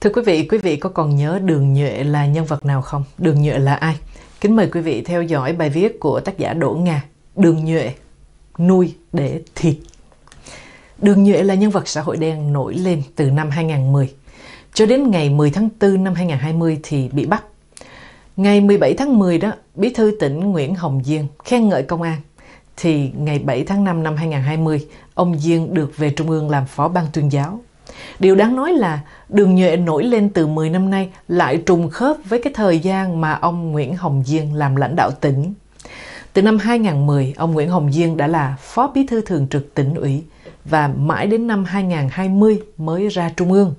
Thưa quý vị, quý vị có còn nhớ Đường Nhuệ là nhân vật nào không? Đường Nhuệ là ai? Kính mời quý vị theo dõi bài viết của tác giả Đỗ Nga, Đường Nhuệ, nuôi để thịt. Đường Nhuệ là nhân vật xã hội đen nổi lên từ năm 2010. Cho đến ngày 10 tháng 4 năm 2020 thì bị bắt. Ngày 17 tháng 10 đó, Bí thư tỉnh Nguyễn Hồng Diên khen ngợi công an. Thì ngày 7 tháng 5 năm 2020, ông Diên được về Trung ương làm phó ban tuyên giáo Điều đáng nói là đường nhuệ nổi lên từ 10 năm nay lại trùng khớp với cái thời gian mà ông Nguyễn Hồng Diên làm lãnh đạo tỉnh. Từ năm 2010, ông Nguyễn Hồng Diên đã là Phó Bí thư Thường trực tỉnh ủy và mãi đến năm 2020 mới ra Trung ương.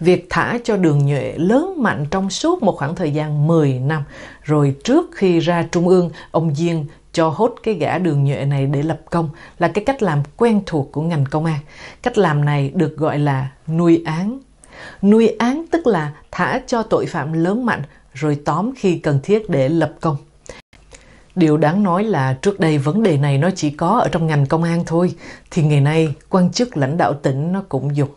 Việc thả cho đường nhuệ lớn mạnh trong suốt một khoảng thời gian 10 năm, rồi trước khi ra Trung ương, ông Diên cho hốt cái gã đường nhuệ này để lập công là cái cách làm quen thuộc của ngành công an. Cách làm này được gọi là nuôi án. Nuôi án tức là thả cho tội phạm lớn mạnh rồi tóm khi cần thiết để lập công. Điều đáng nói là trước đây vấn đề này nó chỉ có ở trong ngành công an thôi, thì ngày nay quan chức lãnh đạo tỉnh nó cũng dùng.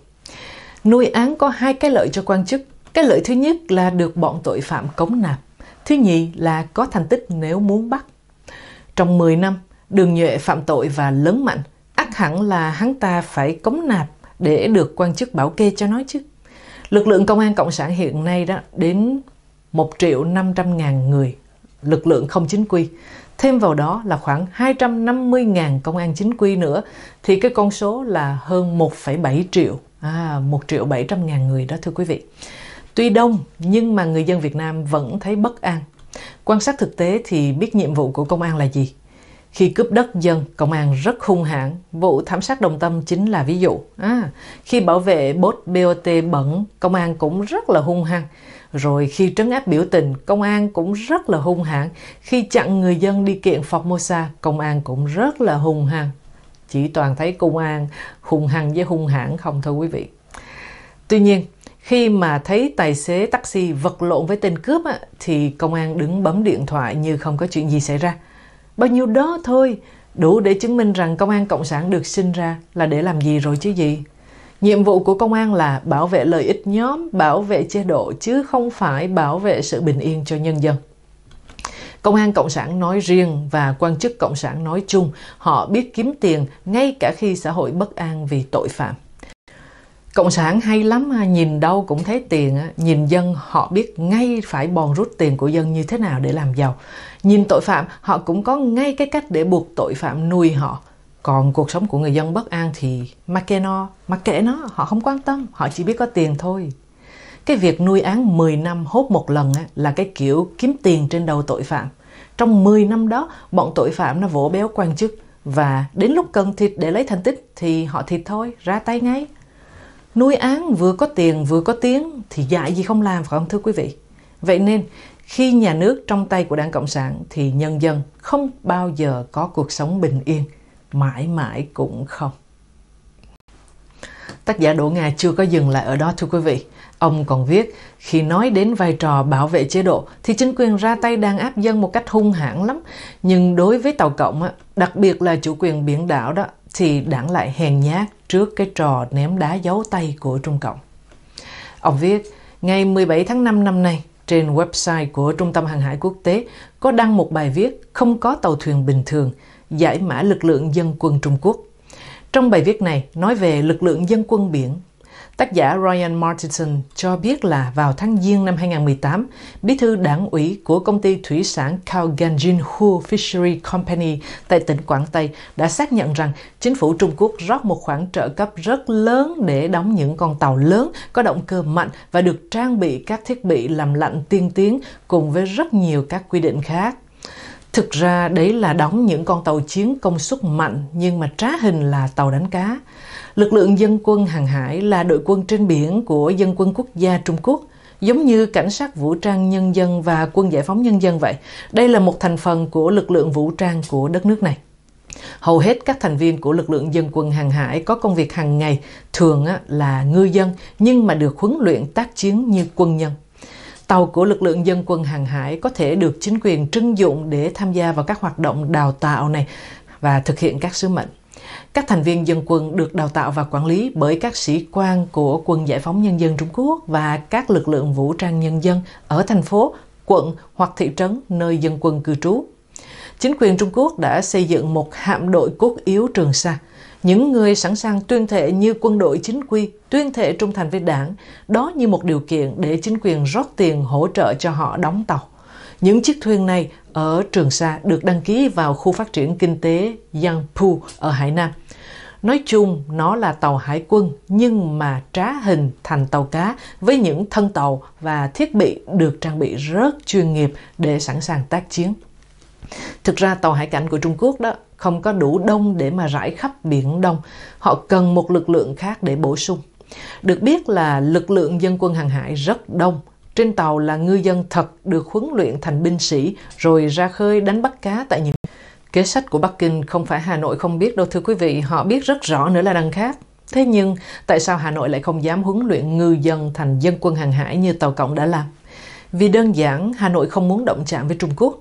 Nuôi án có hai cái lợi cho quan chức. Cái lợi thứ nhất là được bọn tội phạm cống nạp. Thứ nhì là có thành tích nếu muốn bắt. Trong 10 năm, Đường Nhuệ phạm tội và lớn mạnh, ắt hẳn là hắn ta phải cống nạp để được quan chức bảo kê cho nói chứ. Lực lượng công an cộng sản hiện nay đó đến 1 triệu 500 ngàn người, lực lượng không chính quy. Thêm vào đó là khoảng 250 ngàn công an chính quy nữa, thì cái con số là hơn 1,7 triệu, à, 1 triệu 700 ngàn người đó thưa quý vị. Tuy đông nhưng mà người dân Việt Nam vẫn thấy bất an Quan sát thực tế thì biết nhiệm vụ của công an là gì. Khi cướp đất dân, công an rất hung hãn. Vụ thảm sát đồng tâm chính là ví dụ. À, khi bảo vệ bốt BOT bẩn, công an cũng rất là hung hăng. Rồi khi trấn áp biểu tình, công an cũng rất là hung hãn. Khi chặn người dân đi kiện Formosa, công an cũng rất là hung hăng. Chỉ toàn thấy công an hung hăng với hung hãn không thôi quý vị. Tuy nhiên, khi mà thấy tài xế taxi vật lộn với tên cướp á, thì công an đứng bấm điện thoại như không có chuyện gì xảy ra. Bao nhiêu đó thôi đủ để chứng minh rằng công an cộng sản được sinh ra là để làm gì rồi chứ gì. Nhiệm vụ của công an là bảo vệ lợi ích nhóm, bảo vệ chế độ chứ không phải bảo vệ sự bình yên cho nhân dân. Công an cộng sản nói riêng và quan chức cộng sản nói chung, họ biết kiếm tiền ngay cả khi xã hội bất an vì tội phạm cộng sản hay lắm à, nhìn đâu cũng thấy tiền à, nhìn dân họ biết ngay phải bòn rút tiền của dân như thế nào để làm giàu nhìn tội phạm họ cũng có ngay cái cách để buộc tội phạm nuôi họ còn cuộc sống của người dân bất an thì mặc kệ nó mặc kệ nó họ không quan tâm họ chỉ biết có tiền thôi cái việc nuôi án 10 năm hốt một lần à, là cái kiểu kiếm tiền trên đầu tội phạm. Trong 10 năm đó, bọn tội phạm nó vỗ béo quan chức và đến lúc cần thịt để lấy thành tích thì họ thịt thôi, ra tay ngay nuôi án vừa có tiền vừa có tiếng thì dạy gì không làm phải không thưa quý vị? Vậy nên khi nhà nước trong tay của đảng Cộng sản thì nhân dân không bao giờ có cuộc sống bình yên, mãi mãi cũng không. Tác giả Đỗ ngà chưa có dừng lại ở đó thưa quý vị. Ông còn viết, khi nói đến vai trò bảo vệ chế độ thì chính quyền ra tay đang áp dân một cách hung hãn lắm. Nhưng đối với Tàu Cộng, á, đặc biệt là chủ quyền biển đảo đó, thì đảng lại hèn nhát trước cái trò ném đá giấu tay của Trung Cộng. Ông viết, ngày 17 tháng 5 năm nay, trên website của Trung tâm Hàng hải Quốc tế có đăng một bài viết không có tàu thuyền bình thường, giải mã lực lượng dân quân Trung Quốc. Trong bài viết này nói về lực lượng dân quân biển Tác giả Ryan Martinson cho biết là vào tháng Giêng năm 2018, bí thư đảng ủy của công ty thủy sản Kaoganjin Hu Fishery Company tại tỉnh Quảng Tây đã xác nhận rằng chính phủ Trung Quốc rót một khoản trợ cấp rất lớn để đóng những con tàu lớn có động cơ mạnh và được trang bị các thiết bị làm lạnh tiên tiến cùng với rất nhiều các quy định khác. Thực ra đấy là đóng những con tàu chiến công suất mạnh nhưng mà trá hình là tàu đánh cá. Lực lượng dân quân hàng hải là đội quân trên biển của dân quân quốc gia Trung Quốc, giống như cảnh sát vũ trang nhân dân và quân giải phóng nhân dân vậy. Đây là một thành phần của lực lượng vũ trang của đất nước này. Hầu hết các thành viên của lực lượng dân quân hàng hải có công việc hàng ngày, thường là ngư dân nhưng mà được huấn luyện tác chiến như quân nhân. Tàu của lực lượng dân quân hàng hải có thể được chính quyền trưng dụng để tham gia vào các hoạt động đào tạo này và thực hiện các sứ mệnh. Các thành viên dân quân được đào tạo và quản lý bởi các sĩ quan của Quân Giải phóng Nhân dân Trung Quốc và các lực lượng vũ trang nhân dân ở thành phố, quận hoặc thị trấn nơi dân quân cư trú. Chính quyền Trung Quốc đã xây dựng một hạm đội cốt yếu Trường Sa. Những người sẵn sàng tuyên thệ như quân đội chính quy, tuyên thệ trung thành với đảng, đó như một điều kiện để chính quyền rót tiền hỗ trợ cho họ đóng tàu. Những chiếc thuyền này ở Trường Sa được đăng ký vào khu phát triển kinh tế Yangpu ở Hải Nam. Nói chung, nó là tàu hải quân nhưng mà trá hình thành tàu cá với những thân tàu và thiết bị được trang bị rất chuyên nghiệp để sẵn sàng tác chiến. Thực ra tàu hải cảnh của Trung Quốc đó không có đủ đông để mà rải khắp Biển Đông. Họ cần một lực lượng khác để bổ sung. Được biết là lực lượng dân quân hàng hải rất đông, trên tàu là ngư dân thật được huấn luyện thành binh sĩ rồi ra khơi đánh bắt cá tại những... Kế sách của Bắc Kinh không phải Hà Nội không biết đâu thưa quý vị, họ biết rất rõ nữa là đằng khác. Thế nhưng, tại sao Hà Nội lại không dám huấn luyện ngư dân thành dân quân hàng hải như Tàu Cộng đã làm? Vì đơn giản, Hà Nội không muốn động chạm với Trung Quốc,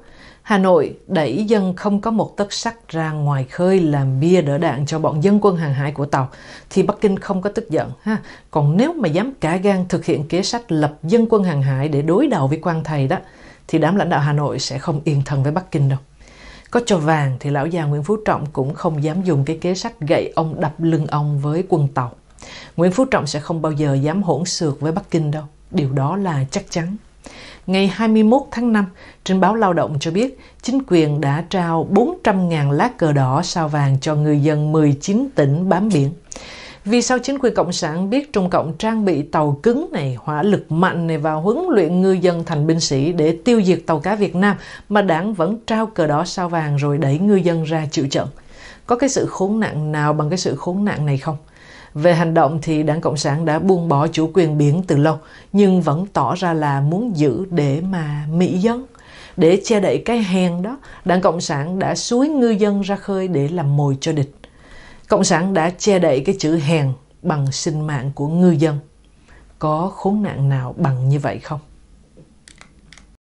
Hà Nội đẩy dân không có một tấc sắt ra ngoài khơi làm bia đỡ đạn cho bọn dân quân hàng hải của Tàu, thì Bắc Kinh không có tức giận. ha. Còn nếu mà dám cả gan thực hiện kế sách lập dân quân hàng hải để đối đầu với quan thầy đó, thì đám lãnh đạo Hà Nội sẽ không yên thân với Bắc Kinh đâu. Có cho vàng thì lão già Nguyễn Phú Trọng cũng không dám dùng cái kế sách gậy ông đập lưng ông với quân Tàu. Nguyễn Phú Trọng sẽ không bao giờ dám hỗn xược với Bắc Kinh đâu. Điều đó là chắc chắn. Ngày 21 tháng 5, trên báo Lao động cho biết, chính quyền đã trao 400.000 lá cờ đỏ sao vàng cho người dân 19 tỉnh bám biển. Vì sao chính quyền Cộng sản biết Trung Cộng trang bị tàu cứng này, hỏa lực mạnh này và huấn luyện ngư dân thành binh sĩ để tiêu diệt tàu cá Việt Nam mà đảng vẫn trao cờ đỏ sao vàng rồi đẩy ngư dân ra chịu trận? Có cái sự khốn nạn nào bằng cái sự khốn nạn này không? Về hành động thì Đảng Cộng sản đã buông bỏ chủ quyền biển từ lâu, nhưng vẫn tỏ ra là muốn giữ để mà mỹ dân. Để che đậy cái hèn đó, Đảng Cộng sản đã suối ngư dân ra khơi để làm mồi cho địch. Cộng sản đã che đậy cái chữ hèn bằng sinh mạng của ngư dân. Có khốn nạn nào bằng như vậy không?